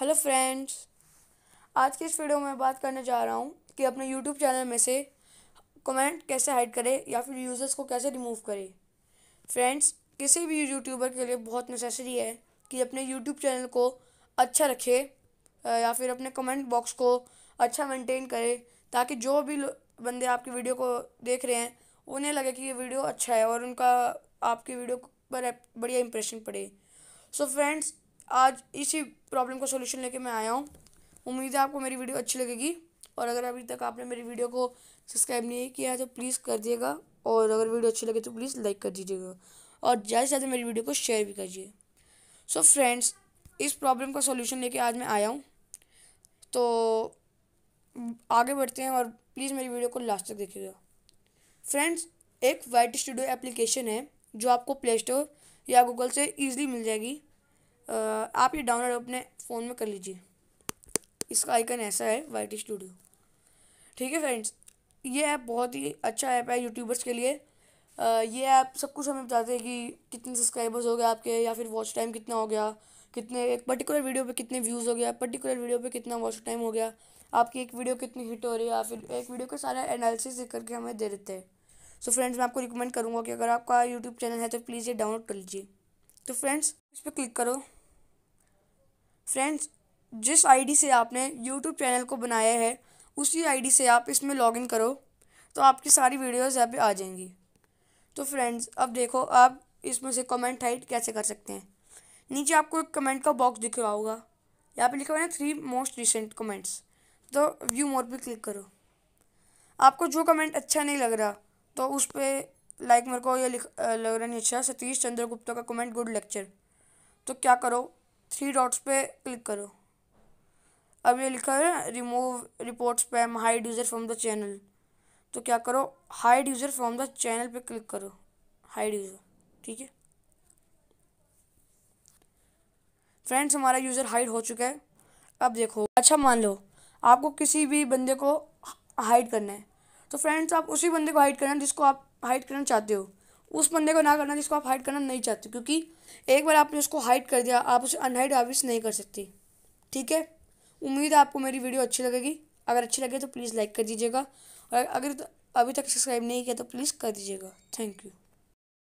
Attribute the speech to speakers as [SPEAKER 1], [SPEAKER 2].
[SPEAKER 1] hello friends आज के इस वीडियो में बात करने जा रहा हूँ कि अपने यूट्यूब चैनल में से कमेंट कैसे हाइड करें या फिर यूज़र्स को कैसे रिमूव करें फ्रेंड्स किसी भी यूट्यूबर के लिए बहुत नेसेसरी है कि अपने यूट्यूब चैनल को अच्छा रखे या फिर अपने कमेंट बॉक्स को अच्छा मेनटेन करे ताकि जो भी बंदे आपकी वीडियो को देख रहे हैं उन्हें लगे कि ये वीडियो अच्छा है और उनका आपकी वीडियो पर बढ़िया इंप्रेशन पड़े सो so फ्रेंड्स आज इसी प्रॉब्लम का सोल्यूशन लेके मैं आया हूँ उम्मीद है आपको मेरी वीडियो अच्छी लगेगी और अगर अभी तक आपने मेरी वीडियो को सब्सक्राइब नहीं किया है तो प्लीज़ कर दिएगा और अगर वीडियो अच्छी लगे तो प्लीज़ लाइक कर दीजिएगा और ज़्यादा से ज़्यादा मेरी वीडियो को शेयर भी करिए सो फ्रेंड्स इस प्रॉब्लम का सोल्यूशन लेके आज मैं आया हूँ तो आगे बढ़ते हैं और प्लीज़ मेरी वीडियो को लास्ट तक देखिएगा फ्रेंड्स एक वाइट स्टूडियो एप्लीकेशन है जो आपको प्ले स्टोर या गूगल से ईजिली मिल जाएगी आप ये डाउनलोड अपने फ़ोन में कर लीजिए इसका आइकन ऐसा है वाइट स्टूडियो ठीक है फ्रेंड्स ये ऐप बहुत ही अच्छा ऐप है यूट्यूबर्स के लिए ये ऐप सब कुछ हमें बताते हैं कि कितने सब्सक्राइबर्स हो गए आपके या फिर वॉच टाइम कितना हो गया कितने एक पर्टिकुलर वीडियो पे कितने व्यूज़ हो गया पर्टिकुलर वीडियो पे कितना वॉच टाइम हो गया आपकी एक वीडियो कितनी हिट हो रही है या फिर एक वीडियो का सारा एनालिसिस करके हमें दे देते हैं सो so फ्रेंड्स मैं आपको रिकमेंड करूँगा कि अगर आपका यूट्यूब चैनल है तो प्लीज़ ये डाउनलोड कर लीजिए तो फ्रेंड्स इस पर क्लिक करो फ्रेंड्स जिस आईडी से आपने यूट्यूब चैनल को बनाया है उसी आईडी से आप इसमें लॉगिन करो तो आपकी सारी वीडियोस यहाँ पे आ जाएंगी तो फ्रेंड्स अब देखो आप इसमें से कमेंट हाइट कैसे कर सकते हैं नीचे आपको एक कमेंट का बॉक्स दिख रहा होगा यहाँ पे लिखा हुआ है थ्री मोस्ट रिसेंट कमेंट्स तो व्यू मोर पर क्लिक करो आपको जो कमेंट अच्छा नहीं लग रहा तो उस पर लाइक मेरे को ये लिख लग रहा नहीं अच्छा सतीश चंद्र गुप्ता का कमेंट गुड लेक्चर तो क्या करो थ्री डॉट्स पे क्लिक करो अब ये लिखा है remove report spam hide user from the channel तो क्या करो hide user from the channel पे क्लिक करो हाइड यूज़र ठीक है फ्रेंड्स हमारा यूज़र हाइड हो चुका है अब देखो अच्छा मान लो आपको किसी भी बंदे को हाइड करना है तो फ्रेंड्स आप उसी बंदे को हाइड करना जिसको आप हाइड करना चाहते हो उस बंदे को ना करना जिसको आप हाइड करना नहीं चाहते क्योंकि एक बार आपने उसको हाइड कर दिया आप उसे अनहाइड वापस नहीं कर सकती ठीक है उम्मीद है आपको मेरी वीडियो अच्छी लगेगी अगर अच्छी लगे तो प्लीज़ लाइक कर दीजिएगा और अगर तो अभी तक सब्सक्राइब नहीं किया तो प्लीज़ कर दीजिएगा थैंक यू